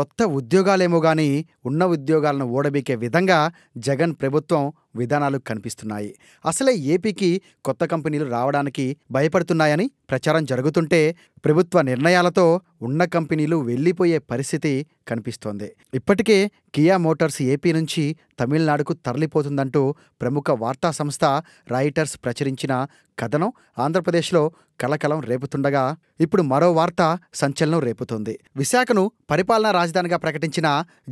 కొత్త ఉద్యోగాలేమో గాని ఉన్న ఉద్యోగాలను ఓడబీకే విధంగా జగన్ ప్రభుత్వం విధానాలు కనిపిస్తున్నాయి అసలే ఏపీకి కొత్త కంపెనీలు రావడానికి భయపడుతున్నాయని ప్రచారం జరుగుతుంటే ప్రభుత్వ నిర్ణయాలతో ఉన్న కంపెనీలు వెళ్ళిపోయే పరిస్థితి కనిపిస్తోంది ఇప్పటికే కియా మోటార్స్ ఏపీ నుంచి తమిళనాడుకు తరలిపోతుందంటూ ప్రముఖ వార్తా సంస్థ రాయిటర్స్ ప్రచురించిన కథనం ఆంధ్రప్రదేశ్లో కలకలం రేపుతుండగా ఇప్పుడు మరో వార్త సంచలనం రేపుతోంది విశాఖను పరిపాలనా రాజధానిగా ప్రకటించిన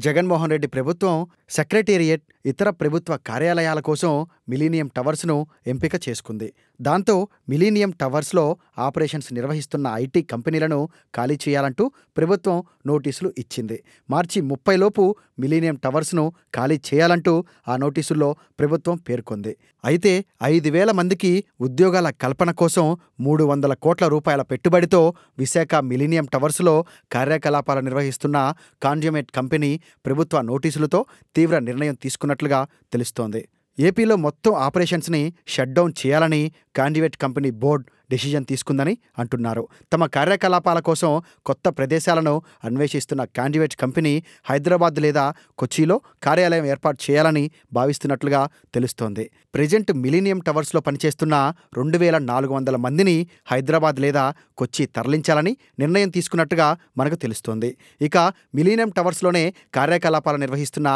జగన్మోహన్ రెడ్డి ప్రభుత్వం సెక్రటేరియట్ ఇతర ప్రభుత్వ కార్యాలయాల కోసం మిలీనియం టవర్స్ను ఎంపిక చేసుకుంది దాంతో మిలీనియం టవర్స్లో ఆపరేషన్స్ నిర్వహిస్తున్న ఐటీ కంపెనీలను ఖాళీ చేయాలంటూ ప్రభుత్వం నోటీసులు ఇచ్చింది మార్చి ముప్పైలోపు మిలీనియం టవర్స్ను ఖాళీ చేయాలంటూ ఆ నోటీసుల్లో ప్రభుత్వం పేర్కొంది అయితే ఐదు వేల మందికి ఉద్యోగాల కల్పన కోసం మూడు వందల కోట్ల రూపాయల పెట్టుబడితో విశాఖ మిలీనియం టవర్స్లో కార్యకలాపాలు నిర్వహిస్తున్న కాన్జ్యుమేట్ కంపెనీ ప్రభుత్వ నోటీసులతో తీవ్ర నిర్ణయం తీసుకున్నట్టు చేస్తున్నట్లుగా తెలుస్తోంది ఏపీలో మొత్తం ఆపరేషన్స్ని షట్డౌన్ డౌన్ చేయాలని కాండివేట్ కంపెనీ బోర్డ్ డిసిజన్ తీసుకుందని అంటున్నారు తమ కార్యకలాపాల కోసం కొత్త ప్రదేశాలను అన్వేషిస్తున్న కాండివేట్ కంపెనీ హైదరాబాద్ లేదా కొచ్చిలో కార్యాలయం ఏర్పాటు చేయాలని భావిస్తున్నట్లుగా తెలుస్తోంది ప్రజెంట్ మిలీనియం టవర్స్లో పనిచేస్తున్న రెండు వేల నాలుగు వందల మందిని హైదరాబాద్ లేదా కొచ్చి తరలించాలని నిర్ణయం తీసుకున్నట్టుగా మనకు తెలుస్తోంది ఇక మిలీనియం టవర్స్లోనే కార్యకలాపాలు నిర్వహిస్తున్న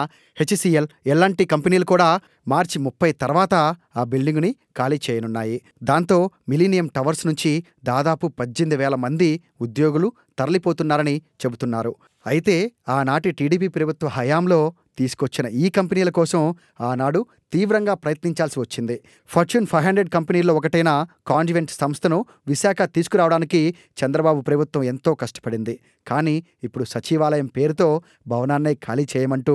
హెచ్సిఎల్ ఎల్ఎన్టీ కంపెనీలు కూడా మార్చి ముప్పై తర్వాత ఆ బిల్డింగ్ని ఖాళీ చేయనున్నాయి దాంతో మిలీనియం టవర్స్ నుంచి దాదాపు పద్దెనిమిది వేల మంది ఉద్యోగులు తరలిపోతున్నారని చెబుతున్నారు అయితే ఆనాటి టీడీపీ ప్రభుత్వ హయాంలో తీసుకొచ్చిన ఈ కంపెనీల కోసం ఆనాడు తీవ్రంగా ప్రయత్నించాల్సి వచ్చింది ఫార్చ్యూన్ ఫైవ్ హండ్రెడ్ కంపెనీల్లో ఒకటైన కాన్వెంట్ సంస్థను విశాఖ తీసుకురావడానికి చంద్రబాబు ప్రభుత్వం ఎంతో కష్టపడింది కానీ ఇప్పుడు సచివాలయం పేరుతో భవనాన్నే ఖాళీ చేయమంటూ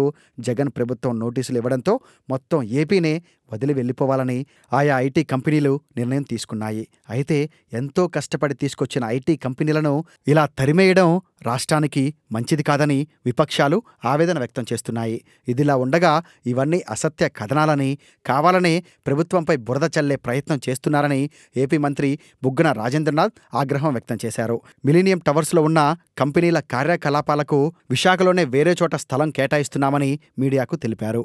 జగన్ ప్రభుత్వం నోటీసులు ఇవ్వడంతో మొత్తం ఏపీనే వదిలి వెళ్ళిపోవాలని ఆయా ఐటీ కంపెనీలు నిర్ణయం తీసుకున్నాయి అయితే ఎంతో కష్టపడి తీసుకొచ్చిన ఐటీ కంపెనీలను ఇలా తరిమేయడం రాష్ట్రానికి మంచిది కాదని విపక్షాలు ఆవేదన వ్యక్తం చేస్తున్నాయి ఇదిలా ఉండగా ఇవన్నీ అసత్య కథనాలని కావాలనే ప్రభుత్వంపై బురద చల్లే ప్రయత్నం చేస్తున్నారని ఏపీ మంత్రి బుగ్గన రాజేంద్రనాథ్ ఆగ్రహం వ్యక్తం చేశారు మిలీనియం టవర్స్లో ఉన్న కంపెనీల కార్యకలాపాలకు విశాఖలోనే వేరే చోట స్థలం కేటాయిస్తున్నామని మీడియాకు తెలిపారు